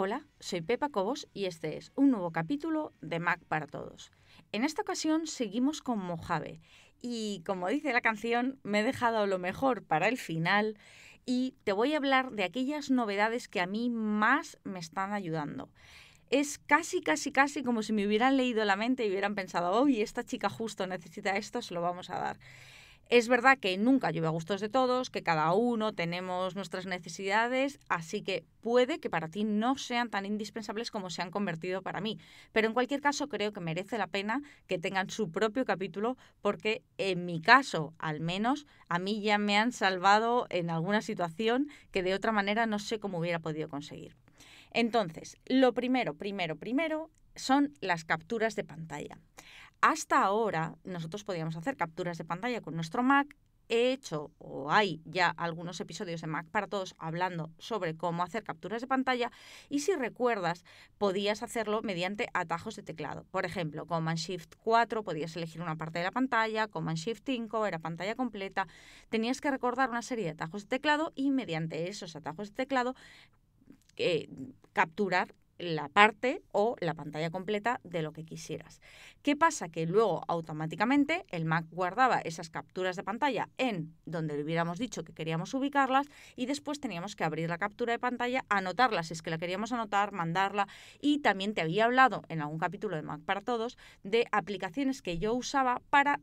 Hola, soy Pepa Cobos y este es un nuevo capítulo de Mac para Todos. En esta ocasión seguimos con Mojave y como dice la canción, me he dejado lo mejor para el final y te voy a hablar de aquellas novedades que a mí más me están ayudando es casi, casi, casi como si me hubieran leído la mente y hubieran pensado, uy, esta chica justo necesita esto, se lo vamos a dar. Es verdad que nunca llueve a gustos de todos, que cada uno tenemos nuestras necesidades, así que puede que para ti no sean tan indispensables como se han convertido para mí. Pero en cualquier caso creo que merece la pena que tengan su propio capítulo porque en mi caso, al menos, a mí ya me han salvado en alguna situación que de otra manera no sé cómo hubiera podido conseguir. Entonces, lo primero, primero, primero son las capturas de pantalla. Hasta ahora nosotros podíamos hacer capturas de pantalla con nuestro Mac. He hecho o hay ya algunos episodios de Mac para todos hablando sobre cómo hacer capturas de pantalla y si recuerdas podías hacerlo mediante atajos de teclado. Por ejemplo, Command Shift 4 podías elegir una parte de la pantalla, Command Shift 5 era pantalla completa. Tenías que recordar una serie de atajos de teclado y mediante esos atajos de teclado eh, capturar la parte o la pantalla completa de lo que quisieras. ¿Qué pasa? Que luego automáticamente el Mac guardaba esas capturas de pantalla en donde le hubiéramos dicho que queríamos ubicarlas y después teníamos que abrir la captura de pantalla, anotarla si es que la queríamos anotar, mandarla y también te había hablado en algún capítulo de Mac para Todos de aplicaciones que yo usaba para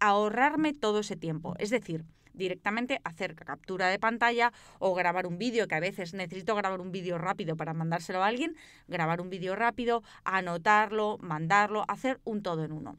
ahorrarme todo ese tiempo. Es decir, directamente hacer captura de pantalla o grabar un vídeo, que a veces necesito grabar un vídeo rápido para mandárselo a alguien, grabar un vídeo rápido, anotarlo, mandarlo, hacer un todo en uno.